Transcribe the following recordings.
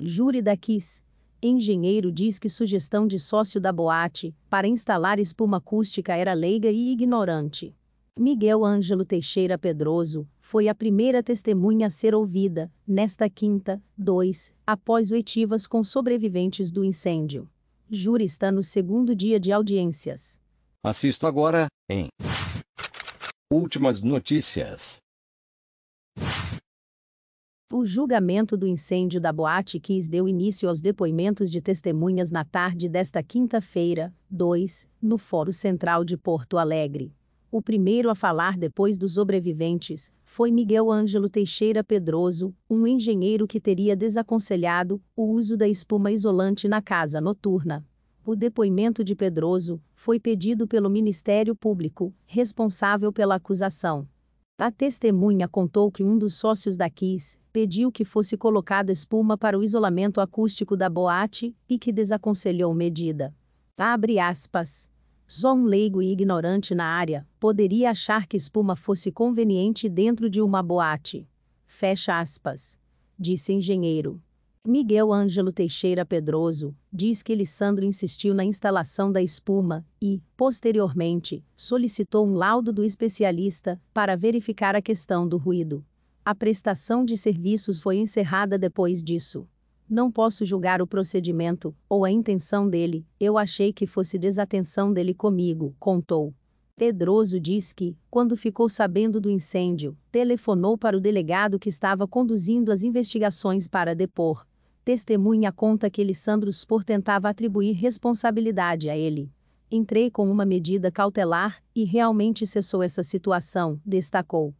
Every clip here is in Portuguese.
Júri da Kiss. Engenheiro diz que sugestão de sócio da boate para instalar espuma acústica era leiga e ignorante. Miguel Ângelo Teixeira Pedroso foi a primeira testemunha a ser ouvida, nesta quinta, 2, após oitivas com sobreviventes do incêndio. Júri está no segundo dia de audiências. Assisto agora, em Últimas notícias. O julgamento do incêndio da Boate Kiss deu início aos depoimentos de testemunhas na tarde desta quinta-feira, 2, no Fórum Central de Porto Alegre. O primeiro a falar depois dos sobreviventes foi Miguel Ângelo Teixeira Pedroso, um engenheiro que teria desaconselhado o uso da espuma isolante na casa noturna. O depoimento de Pedroso foi pedido pelo Ministério Público, responsável pela acusação. A testemunha contou que um dos sócios da Kiss pediu que fosse colocada espuma para o isolamento acústico da boate e que desaconselhou medida. Abre aspas. Só um leigo e ignorante na área poderia achar que espuma fosse conveniente dentro de uma boate. Fecha aspas. Disse engenheiro. Miguel Ângelo Teixeira Pedroso, diz que Lissandro insistiu na instalação da espuma e, posteriormente, solicitou um laudo do especialista para verificar a questão do ruído. A prestação de serviços foi encerrada depois disso. Não posso julgar o procedimento ou a intenção dele, eu achei que fosse desatenção dele comigo, contou. Pedroso diz que, quando ficou sabendo do incêndio, telefonou para o delegado que estava conduzindo as investigações para depor testemunha conta que Elisandro Spor tentava atribuir responsabilidade a ele. Entrei com uma medida cautelar e realmente cessou essa situação, destacou.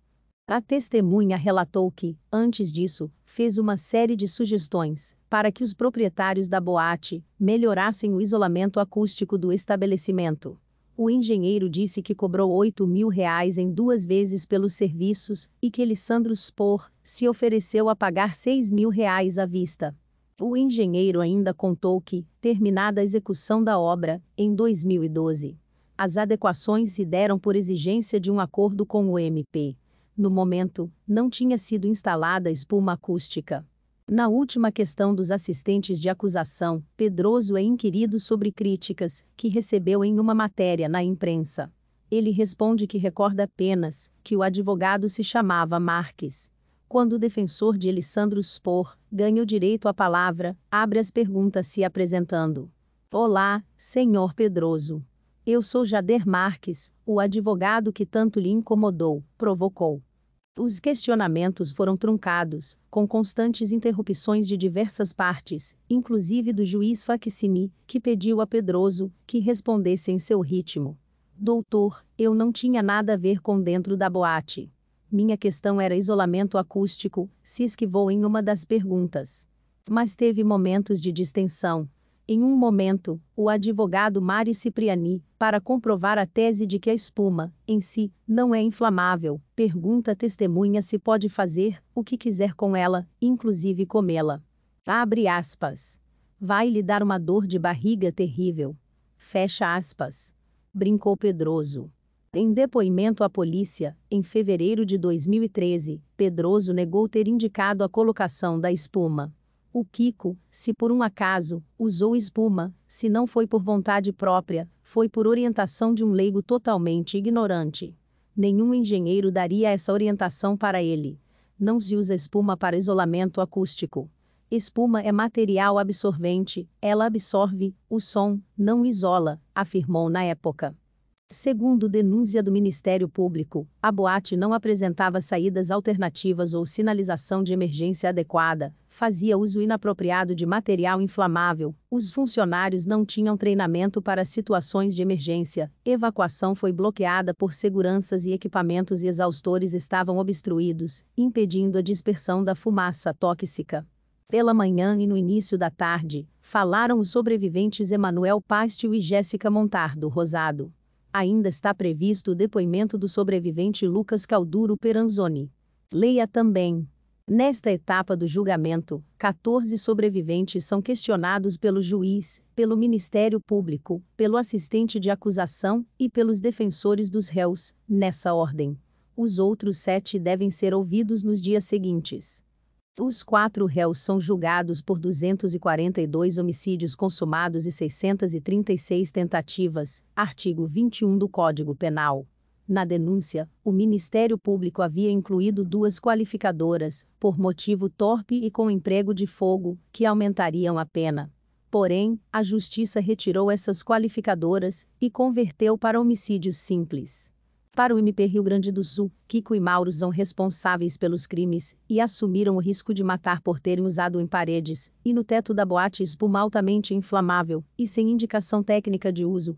A testemunha relatou que, antes disso, fez uma série de sugestões para que os proprietários da boate melhorassem o isolamento acústico do estabelecimento. O engenheiro disse que cobrou 8 mil reais em duas vezes pelos serviços e que Elisandro Spor se ofereceu a pagar 6 mil reais à vista. O engenheiro ainda contou que, terminada a execução da obra, em 2012, as adequações se deram por exigência de um acordo com o MP. No momento, não tinha sido instalada espuma acústica. Na última questão dos assistentes de acusação, Pedroso é inquirido sobre críticas que recebeu em uma matéria na imprensa. Ele responde que recorda apenas que o advogado se chamava Marques quando o defensor de Alessandro Spor ganha o direito à palavra, abre as perguntas se apresentando. Olá, senhor Pedroso. Eu sou Jader Marques, o advogado que tanto lhe incomodou, provocou. Os questionamentos foram truncados, com constantes interrupções de diversas partes, inclusive do juiz Facchini, que pediu a Pedroso que respondesse em seu ritmo. Doutor, eu não tinha nada a ver com dentro da boate. Minha questão era isolamento acústico, se esquivou em uma das perguntas. Mas teve momentos de distensão. Em um momento, o advogado Mari Cipriani, para comprovar a tese de que a espuma, em si, não é inflamável, pergunta a testemunha se pode fazer o que quiser com ela, inclusive comê-la. Abre aspas. Vai lhe dar uma dor de barriga terrível. Fecha aspas. Brincou Pedroso. Em depoimento à polícia, em fevereiro de 2013, Pedroso negou ter indicado a colocação da espuma. O Kiko, se por um acaso, usou espuma, se não foi por vontade própria, foi por orientação de um leigo totalmente ignorante. Nenhum engenheiro daria essa orientação para ele. Não se usa espuma para isolamento acústico. Espuma é material absorvente, ela absorve o som, não isola, afirmou na época. Segundo denúncia do Ministério Público, a boate não apresentava saídas alternativas ou sinalização de emergência adequada, fazia uso inapropriado de material inflamável, os funcionários não tinham treinamento para situações de emergência, evacuação foi bloqueada por seguranças e equipamentos e exaustores estavam obstruídos, impedindo a dispersão da fumaça tóxica. Pela manhã e no início da tarde, falaram os sobreviventes Emanuel Pastio e Jéssica Montardo Rosado. Ainda está previsto o depoimento do sobrevivente Lucas Calduro Peranzoni. Leia também. Nesta etapa do julgamento, 14 sobreviventes são questionados pelo juiz, pelo Ministério Público, pelo assistente de acusação e pelos defensores dos réus, nessa ordem. Os outros sete devem ser ouvidos nos dias seguintes. Os quatro réus são julgados por 242 homicídios consumados e 636 tentativas, artigo 21 do Código Penal. Na denúncia, o Ministério Público havia incluído duas qualificadoras, por motivo torpe e com emprego de fogo, que aumentariam a pena. Porém, a Justiça retirou essas qualificadoras e converteu para homicídios simples. Para o MP Rio Grande do Sul, Kiko e Mauro são responsáveis pelos crimes e assumiram o risco de matar por terem usado em paredes e no teto da boate espuma altamente inflamável e sem indicação técnica de uso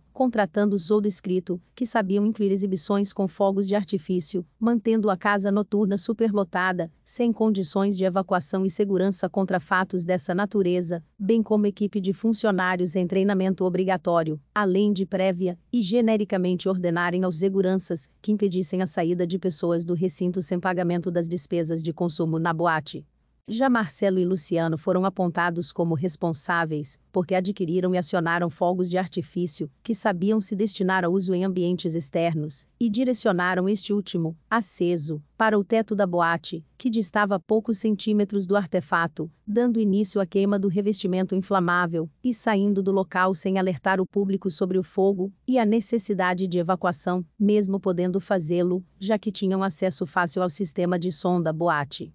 os ou do escrito, que sabiam incluir exibições com fogos de artifício, mantendo a casa noturna superlotada, sem condições de evacuação e segurança contra fatos dessa natureza, bem como equipe de funcionários em treinamento obrigatório, além de prévia, e genericamente ordenarem aos seguranças que impedissem a saída de pessoas do recinto sem pagamento das despesas de consumo na boate. Já Marcelo e Luciano foram apontados como responsáveis, porque adquiriram e acionaram fogos de artifício, que sabiam se destinar a uso em ambientes externos, e direcionaram este último, aceso, para o teto da boate, que distava a poucos centímetros do artefato, dando início à queima do revestimento inflamável, e saindo do local sem alertar o público sobre o fogo e a necessidade de evacuação, mesmo podendo fazê-lo, já que tinham acesso fácil ao sistema de som da boate